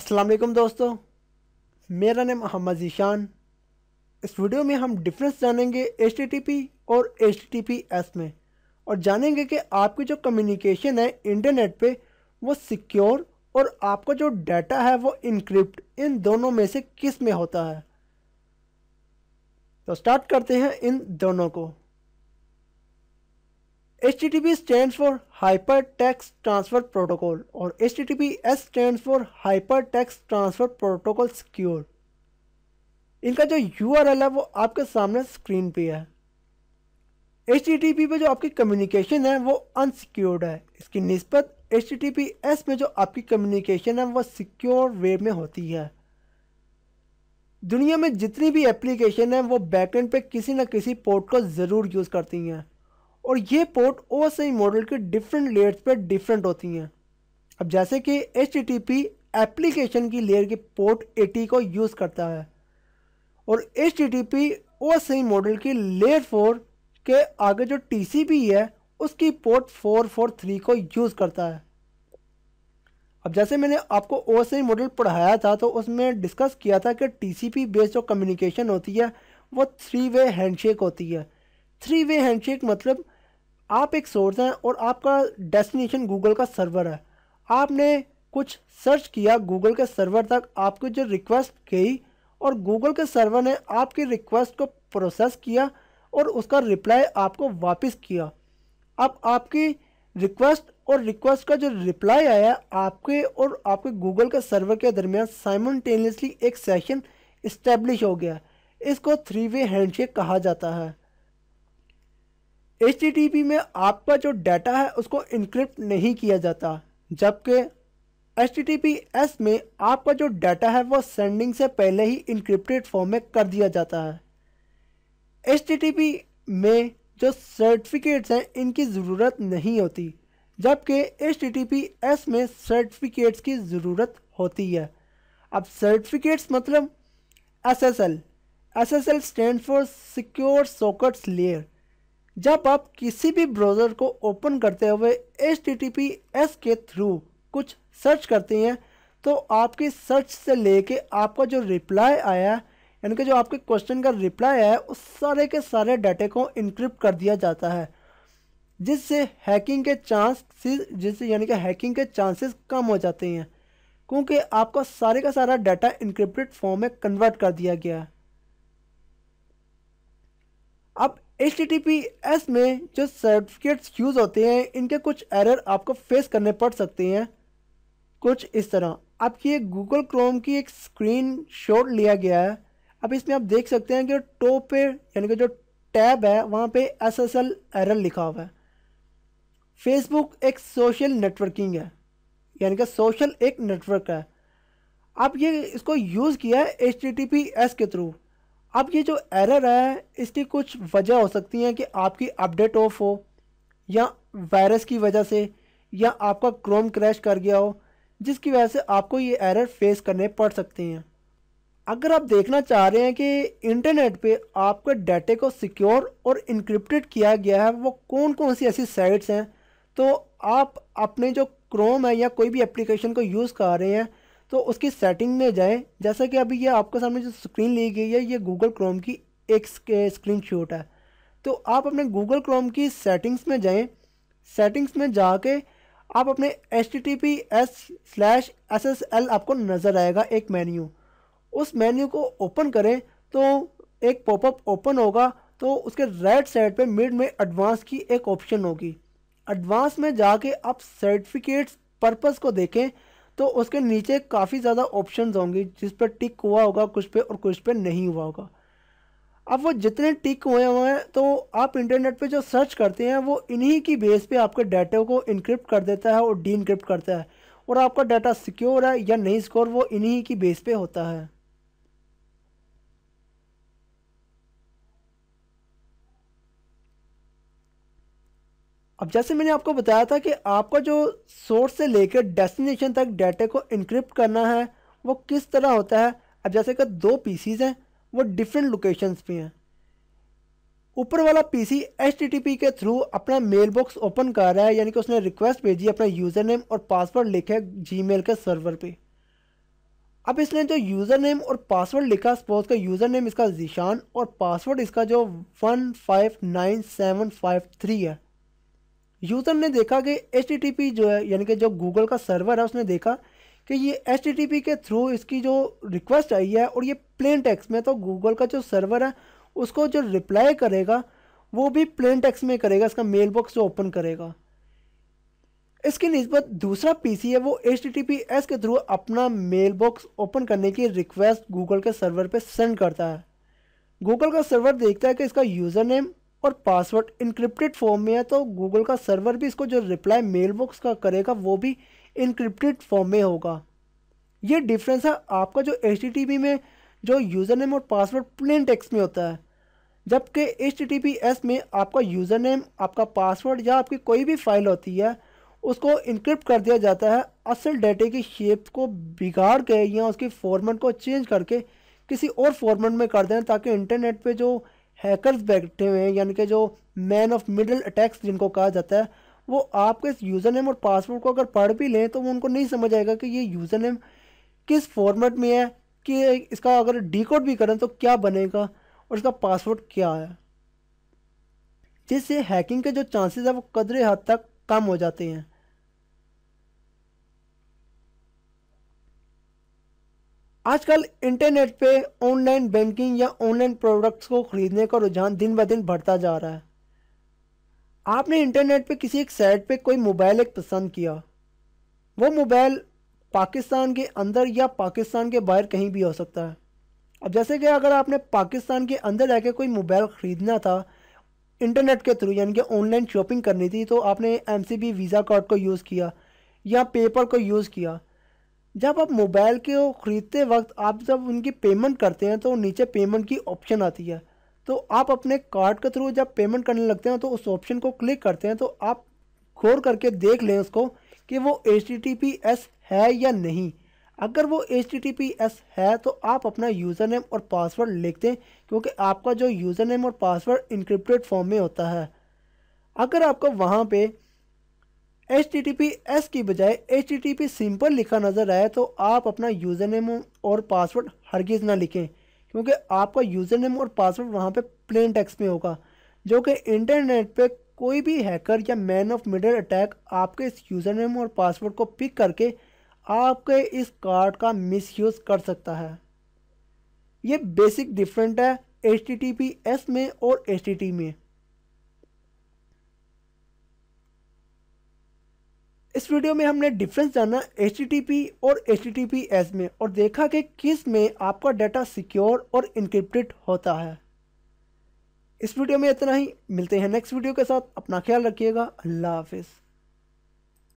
अस्सलाम वालेकुम दोस्तों मेरा नाम मोहम्मद ईशान इस वीडियो में हम डिफरेंस जानेंगे एच और एच में और जानेंगे कि आपकी जो कम्युनिकेशन है इंटरनेट पे वो सिक्योर और आपका जो डाटा है वो इनक्रिप्ट इन दोनों में से किस में होता है तो स्टार्ट करते हैं इन दोनों को HTTP stands for Hypertext Transfer Protocol और HTTPS stands for Hypertext Transfer Protocol Secure. इनका जो URL है वो आपके सामने स्क्रीन पे है एच पे जो आपकी कम्युनिकेशन है वो अनसिक्योर्ड है इसकी नस्बत एच में जो आपकी कम्युनिकेशन है वो सिक्योर वे में होती है दुनिया में जितनी भी एप्लीकेशन है वो बैकएंड पे किसी न किसी पोर्ट को ज़रूर यूज़ करती हैं और ये पोर्ट ओ मॉडल के डिफरेंट लेयर्स पर डिफरेंट होती हैं अब जैसे कि एच एप्लीकेशन की लेयर के पोर्ट एटी को यूज़ करता है और H T T P model की लेयर फोर के आगे जो टी है उसकी पोर्ट फोर फोर थ्री को यूज़ करता है अब जैसे मैंने आपको ओ मॉडल पढ़ाया था तो उसमें डिस्कस किया था कि टी बेस्ड जो कम्युनिकेशन होती है वो थ्री वे हैंडशेक होती है थ्री वे हैंडशेक मतलब आप एक सोर्स हैं और आपका डेस्टिनेशन गूगल का सर्वर है आपने कुछ सर्च किया गूगल के सर्वर तक आपको जो रिक्वेस्ट गई और गूगल के सर्वर ने आपकी रिक्वेस्ट को प्रोसेस किया और उसका रिप्लाई आपको वापस किया अब आपकी रिक्वेस्ट और रिक्वेस्ट का जो रिप्लाई आया आपके और आपके गूगल के सर्वर के दरमियान साइमल्टेनियसली एक सेशन इस्टेब्लिश हो गया इसको थ्री वे हैंडशेक कहा जाता है एच में आपका जो डाटा है उसको इनक्रिप्ट नहीं किया जाता जबकि एच में आपका जो डाटा है वो सेंडिंग से पहले ही इनक्रिप्टेड फॉर्म में कर दिया जाता है एच में जो सर्टिफिकेट्स हैं इनकी ज़रूरत नहीं होती जबकि एच में सर्टिफिकेट्स की ज़रूरत होती है अब सर्टिफिकेट्स मतलब S S L S S L stand for secure sockets layer जब आप किसी भी ब्राउज़र को ओपन करते हुए एच के थ्रू कुछ सर्च करते हैं तो आपकी सर्च से लेके आपका जो रिप्लाई आया यानी कि जो आपके क्वेश्चन का रिप्लाई आया उस सारे के सारे डाटे को इनक्रिप्ट कर दिया जाता है जिससे हैकिंग के चांस जिससे यानी कि हैकिंग के चांसेस कम हो जाते हैं क्योंकि आपका सारे का सारा डाटा इनक्रिप्टेड फॉर्म में कन्वर्ट कर दिया गया है एच एस में जो सर्टिफिकेट्स यूज़ होते हैं इनके कुछ एरर आपको फेस करने पड़ सकते हैं कुछ इस तरह आपकी एक गूगल क्रोम की एक स्क्रीन शॉट लिया गया है अब इसमें आप देख सकते हैं कि टॉप पे यानी कि जो टैब है वहाँ पे एस एस एल एरर लिखा हुआ है फेसबुक एक सोशल नेटवर्किंग है यानी कि सोशल एक नेटवर्क है आप ये इसको यूज़ किया है एच के थ्रू अब ये जो एरर है इसकी कुछ वजह हो सकती हैं कि आपकी अपडेट ऑफ हो या वायरस की वजह से या आपका क्रोम क्रैश कर गया हो जिसकी वजह से आपको ये एरर फेस करने पड़ सकते हैं अगर आप देखना चाह रहे हैं कि इंटरनेट पे आपके डाटे को सिक्योर और इनक्रिप्टेड किया गया है वो कौन कौन सी ऐसी साइट्स हैं तो आप अपने जो क्रोम है या कोई भी एप्लीकेशन को यूज़ कर रहे हैं तो उसकी सेटिंग में जाएँ जैसा कि अभी ये आपके सामने जो स्क्रीन ली गई है ये गूगल क्रोम की एक स्क्रीन शॉट है तो आप अपने गूगल क्रोम की सेटिंग्स में जाएँ सेटिंग्स में जाके आप अपने H T T P S slash S S L आपको नज़र आएगा एक मेन्यू उस मेन्यू को ओपन करें तो एक पॉपअप ओपन होगा तो उसके राइट साइड पे मिड में एडवांस की एक ऑप्शन होगी एडवांस में जाके आप सर्टिफिकेट्स पर्पस को देखें तो उसके नीचे काफ़ी ज़्यादा ऑप्शन होंगे जिस पर टिक हुआ होगा कुछ पे और कुछ पे नहीं हुआ होगा अब वो जितने टिक हुए हुए हैं तो आप इंटरनेट पे जो सर्च करते हैं वो इन्हीं की बेस पे आपके डाटा को इनक्रिप्ट कर देता है और डी करता है और आपका डाटा सिक्योर है या नहीं सिक्योर वो इन्हीं की बेस पे होता है अब जैसे मैंने आपको बताया था कि आपका जो सोर्स से लेकर डेस्टिनेशन तक डाटा को इनक्रिप्ट करना है वो किस तरह होता है अब जैसे कि दो पीसीज हैं वो डिफरेंट लोकेशंस पे हैं ऊपर वाला पीसी एचटीटीपी के थ्रू अपना मेल बॉक्स ओपन कर रहा है यानी कि उसने रिक्वेस्ट भेजी अपना यूज़र नेम और पासवर्ड लिखे जी मेल के सर्वर पे अब इसने जो यूज़र नेम और पासवर्ड लिखा सपोज का यूज़र नेम इसका जीशान और पासवर्ड इसका जो one five nine seven five three है यूज़र ने देखा कि एच जो है यानी कि जो गूगल का सर्वर है उसने देखा कि ये एच के थ्रू इसकी जो रिक्वेस्ट आई है और ये प्लेन टैक्स में तो गूगल का जो सर्वर है उसको जो रिप्लाई करेगा वो भी प्लेन टैक्स में करेगा इसका मेल बॉक्स जो ओपन करेगा इसकी नस्बत दूसरा पी है वो एच के थ्रू अपना मेल बॉक्स ओपन करने की रिक्वेस्ट गूगल के सर्वर पर सेंड करता है गूगल का सर्वर देखता है कि इसका यूज़र नेम और पासवर्ड इनक्रिप्टेड फॉर्म में है तो गूगल का सर्वर भी इसको जो रिप्लाई मेल बॉक्स का करेगा वो भी इनक्रिप्टेड फॉर्म में होगा ये डिफरेंस है आपका जो एच में जो यूज़र नेम और पासवर्ड प्लेन टेक्स्ट में होता है जबकि एच में आपका यूज़र नेम आपका पासवर्ड या आपकी कोई भी फाइल होती है उसको इनक्रिप्ट कर दिया जाता है असल डेटे की शेप को बिगाड़ के या उसकी फॉर्मेट को चेंज करके किसी और फॉर्मेट में कर दें ताकि इंटरनेट पे जो हैकर्स बैठे हुए हैं यानी कि जो मैन ऑफ मिडल अटैक्स जिनको कहा जाता है वो आपके इस यूज़र नेम और पासवर्ड को अगर पढ़ भी लें तो वो उनको नहीं समझ आएगा कि ये यूज़र नेम किस फॉर्मेट में है कि इसका अगर डिकोड भी करें तो क्या बनेगा और इसका पासवर्ड क्या है जिससे हैकिंग के जो चांसेस है वो कदरे हद तक कम हो जाते हैं आजकल इंटरनेट पे ऑनलाइन बैंकिंग या ऑनलाइन प्रोडक्ट्स को ख़रीदने का रुझान दिन ब दिन बढ़ता जा रहा है आपने इंटरनेट पे किसी एक साइट पे कोई मोबाइल एक पसंद किया वो मोबाइल पाकिस्तान के अंदर या पाकिस्तान के बाहर कहीं भी हो सकता है अब जैसे कि अगर आपने पाकिस्तान के अंदर जाके कोई मोबाइल ख़रीदना था इंटरनेट के थ्रू यानी कि ऑनलाइन शॉपिंग करनी थी तो आपने एम वीज़ा कार्ड को यूज़ किया या पेपर को यूज़ किया जब आप मोबाइल के ख़रीदते वक्त आप जब उनकी पेमेंट करते हैं तो नीचे पेमेंट की ऑप्शन आती है तो आप अपने कार्ड के थ्रू जब पेमेंट करने लगते हैं तो उस ऑप्शन को क्लिक करते हैं तो आप गौर करके देख लें उसको कि वो एच है या नहीं अगर वो एच है तो आप अपना यूज़र नेम और पासवर्ड लिख दें क्योंकि आपका जो यूज़र नेम और पासवर्ड इंक्रिप्टेड फॉर्म में होता है अगर आपको वहाँ पर एच एस की बजाय एच टी सिंपल लिखा नज़र आए तो आप अपना यूज़र नेम और पासवर्ड हरगिज़ ना लिखें क्योंकि आपका यूज़र नेम और पासवर्ड वहाँ पे प्लेन टेक्स्ट में होगा जो कि इंटरनेट पे कोई भी हैकर या मैन ऑफ मिडल अटैक आपके इस यूज़र नेम और पासवर्ड को पिक करके आपके इस कार्ड का मिसयूज़ कर सकता है ये बेसिक डिफरेंट है एच में और एच में इस वीडियो में हमने डिफरेंस जाना एच और एच में और देखा कि किस में आपका डाटा सिक्योर और इनक्रिप्टेड होता है इस वीडियो में इतना ही मिलते हैं नेक्स्ट वीडियो के साथ अपना ख्याल रखिएगा अल्लाह हाफिज़